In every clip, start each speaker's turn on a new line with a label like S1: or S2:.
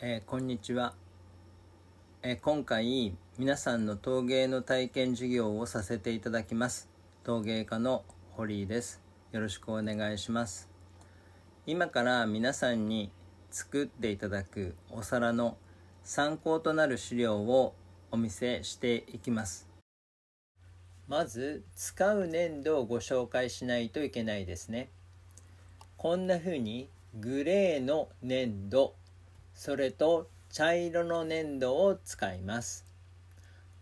S1: えー、こんにちは、えー、今回皆さんの陶芸の体験授業をさせていただきます陶芸家の堀井ですよろしくお願いします今から皆さんに作っていただくお皿の参考となる資料をお見せしていきますまず使う粘土をご紹介しないといけないですねこんな風にグレーの粘土それと茶色の粘土を使います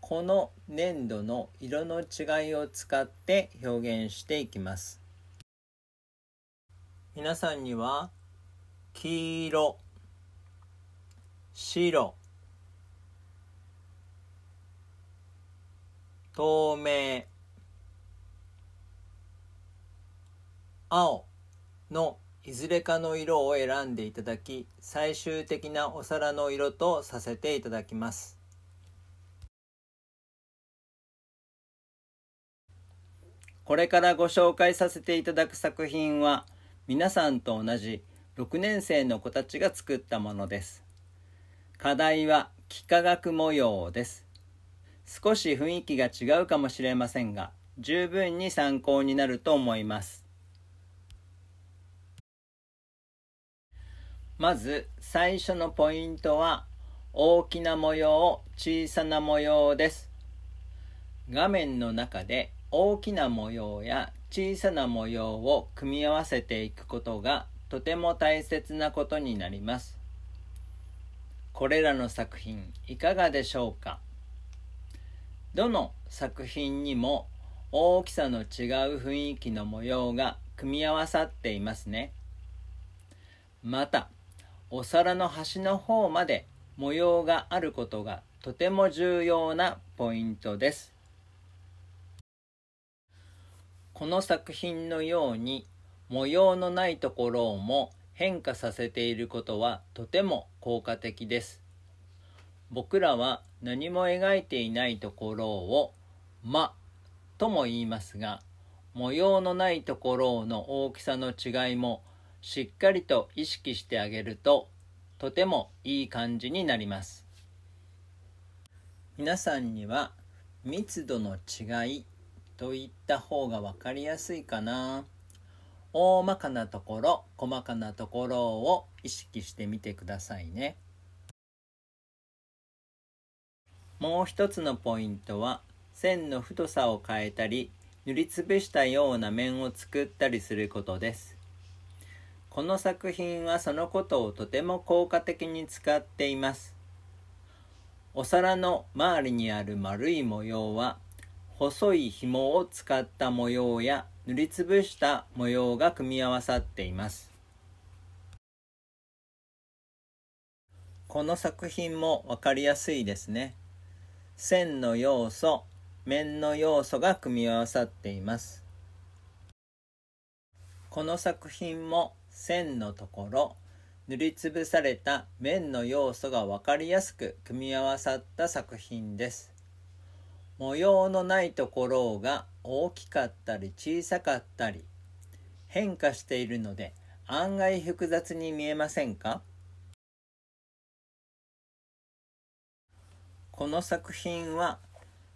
S1: この粘土の色の違いを使って表現していきます皆さんには黄色白透明青のいずれかの色を選んでいただき最終的なお皿の色とさせていただきますこれからご紹介させていただく作品は皆さんと同じ6年生の子たちが作ったものです課題は幾何学模様です少し雰囲気が違うかもしれませんが十分に参考になると思いますまず最初のポイントは大きな模様小さな模様です画面の中で大きな模様や小さな模様を組み合わせていくことがとても大切なことになりますこれらの作品いかがでしょうかどの作品にも大きさの違う雰囲気の模様が組み合わさっていますねまたお皿の端の方まで模様があることがとても重要なポイントですこの作品のように模様のないところをも変化させていることはとても効果的です僕らは何も描いていないところを「ま」とも言いますが模様のないところの大きさの違いも「しっかりと意識してあげるととてもいい感じになります皆さんには密度の違いと言った方が分かりやすいかな大まかなところ細かなところを意識してみてくださいねもう一つのポイントは線の太さを変えたり塗りつぶしたような面を作ったりすることですこの作品はそのことをとても効果的に使っていますお皿の周りにある丸い模様は細い紐を使った模様や塗りつぶした模様が組み合わさっていますこの作品も分かりやすいですね線の要素面の要素が組み合わさっていますこの作品も線のところ塗りつぶされた面の要素が分かりやすく組み合わさった作品です模様のないところが大きかったり小さかったり変化しているので案外複雑に見えませんかこの作品は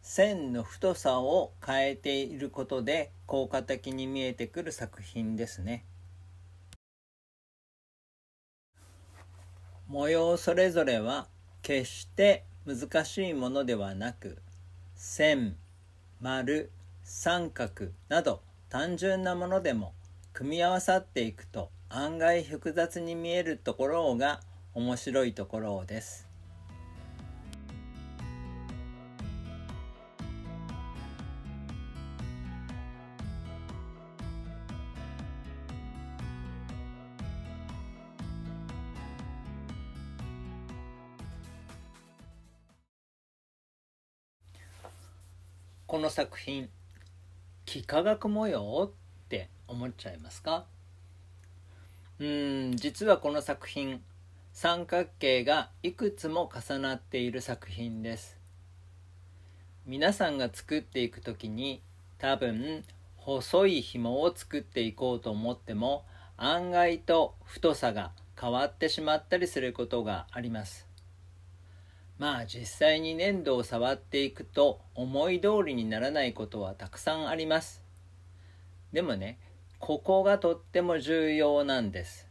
S1: 線の太さを変えていることで効果的に見えてくる作品ですね。模様それぞれは決して難しいものではなく線丸三角など単純なものでも組み合わさっていくと案外複雑に見えるところが面白いところです。この作品幾何学模様って思っちゃいますかうん実はこの作品三角形がいくつも重なっている作品です皆さんが作っていく時に多分細い紐を作っていこうと思っても案外と太さが変わってしまったりすることがありますまあ実際に粘土を触っていくと思い通りにならないことはたくさんあります。でもね、ここがとっても重要なんです。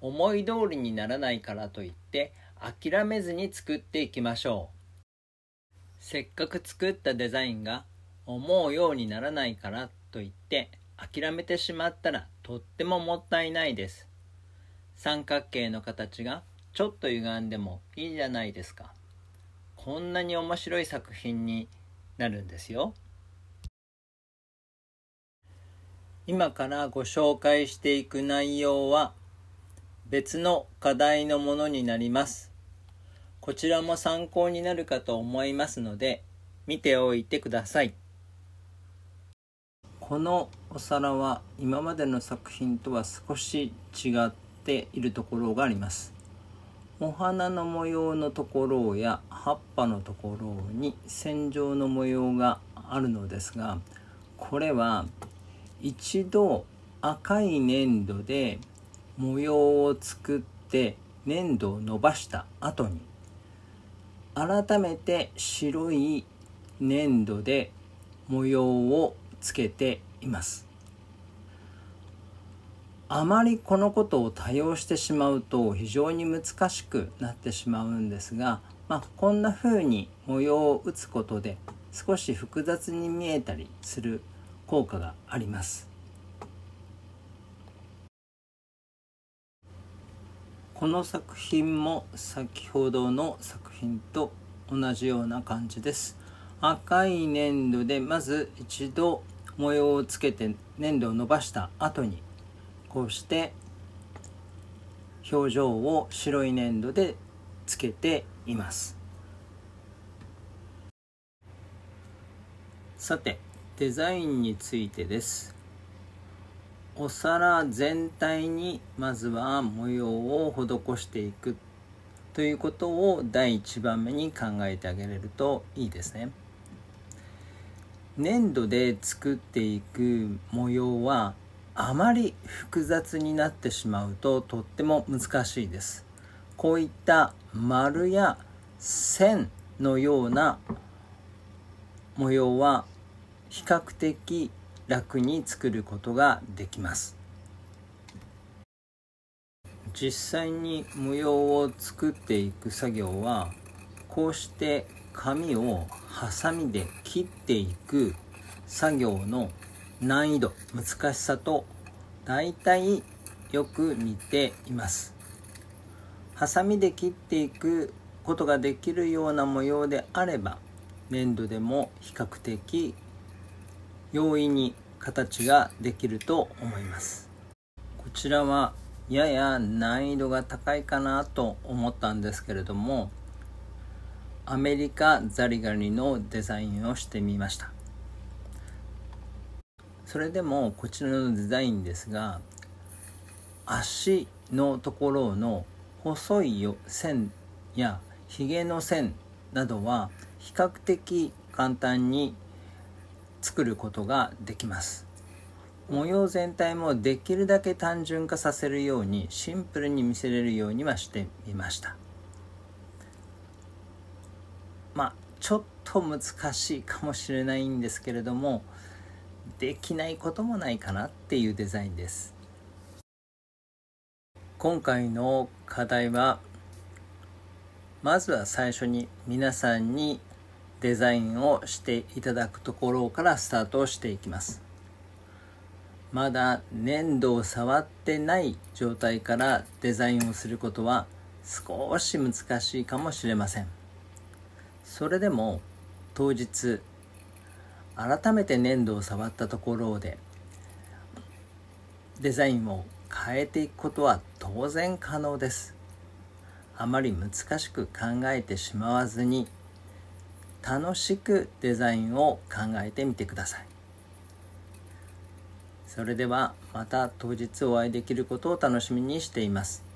S1: 思い通りにならないからといって諦めずに作っていきましょう。せっかく作ったデザインが思うようにならないからといって諦めてしまったらとってももったいないです。三角形の形がちょっと歪んでもいいじゃないですかこんなに面白い作品になるんですよ今からご紹介していく内容は別の課題のものになりますこちらも参考になるかと思いますので見ておいてくださいこのお皿は今までの作品とは少し違っているところがありますお花の模様のところや葉っぱのところに線状の模様があるのですがこれは一度赤い粘土で模様を作って粘土を伸ばした後に改めて白い粘土で模様をつけています。あまりこのことを多用してしまうと非常に難しくなってしまうんですが、まあ、こんな風に模様を打つことで少し複雑に見えたりする効果があります。この作品も先ほどの作品と同じような感じです。赤い粘土でまず一度模様をつけて粘土を伸ばした後にこうして表情を白い粘土でつけていますさてデザインについてですお皿全体にまずは模様を施していくということを第一番目に考えてあげれるといいですね粘土で作っていく模様はあまり複雑になってしまうととっても難しいですこういった丸や線のような模様は比較的楽に作ることができます実際に模様を作っていく作業はこうして紙をハサミで切っていく作業の難易度難しさと大体よく似ていますハサミで切っていくことができるような模様であれば粘土でも比較的容易に形ができると思いますこちらはやや難易度が高いかなと思ったんですけれどもアメリカザリガニのデザインをしてみましたそれでもこちらのデザインですが足のところの細い線やひげの線などは比較的簡単に作ることができます模様全体もできるだけ単純化させるようにシンプルに見せれるようにはしてみましたまあちょっと難しいかもしれないんですけれどもできないこともないかなっていうデザインです今回の課題はまずは最初に皆さんにデザインをしていただくところからスタートしていきますまだ粘土を触ってない状態からデザインをすることは少し難しいかもしれませんそれでも当日改めて粘土を触ったところでデザインを変えていくことは当然可能ですあまり難しく考えてしまわずに楽しくデザインを考えてみてくださいそれではまた当日お会いできることを楽しみにしています